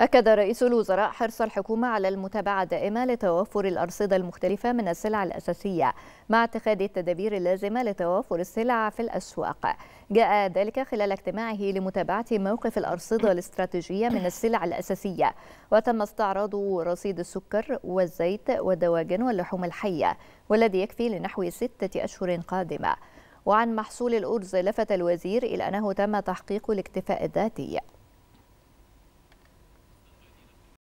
أكد رئيس الوزراء حرص الحكومة على المتابعة دائمة لتوافر الأرصدة المختلفة من السلع الأساسية مع اتخاذ التدابير اللازمة لتوافر السلع في الأسواق جاء ذلك خلال اجتماعه لمتابعة موقف الأرصدة الاستراتيجية من السلع الأساسية وتم استعراض رصيد السكر والزيت والدواجن واللحوم الحية والذي يكفي لنحو ستة أشهر قادمة وعن محصول الأرز لفت الوزير إلى أنه تم تحقيق الاكتفاء الذاتي